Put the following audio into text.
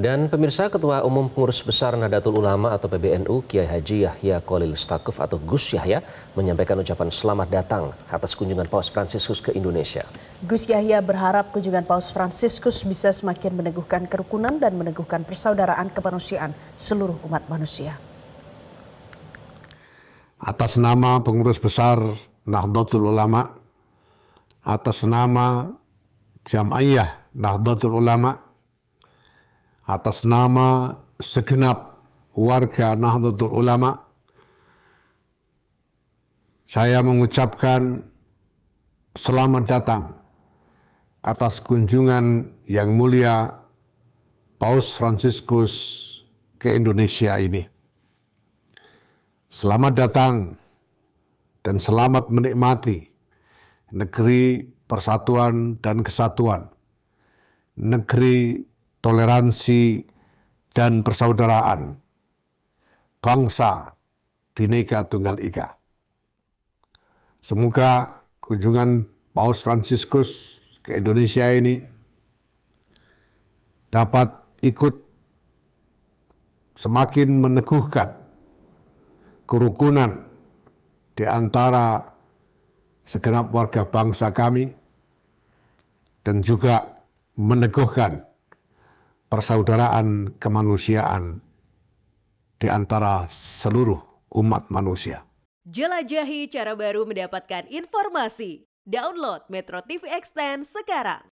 Dan pemirsa Ketua Umum Pengurus Besar Nahdlatul Ulama atau PBNU Kiai Haji Yahya Kolil Stakuf atau Gus Yahya menyampaikan ucapan selamat datang atas kunjungan Paus Fransiskus ke Indonesia. Gus Yahya berharap kunjungan Paus Fransiskus bisa semakin meneguhkan kerukunan dan meneguhkan persaudaraan kemanusiaan seluruh umat manusia. Atas nama Pengurus Besar Nahdlatul Ulama, atas nama Jamaiyah Nahdlatul Ulama, atas nama segenap warga Nahdlatul Ulama saya mengucapkan selamat datang atas kunjungan yang mulia Paus Franciscus ke Indonesia ini. Selamat datang dan selamat menikmati negeri persatuan dan kesatuan, negeri toleransi, dan persaudaraan. Bangsa Bhinneka Tunggal Ika. Semoga kunjungan Paus Fransiskus ke Indonesia ini dapat ikut semakin meneguhkan kerukunan di antara segenap warga bangsa kami dan juga meneguhkan persaudaraan kemanusiaan di antara seluruh umat manusia. Jelajahi cara baru mendapatkan informasi. Download Metro TV Extend sekarang.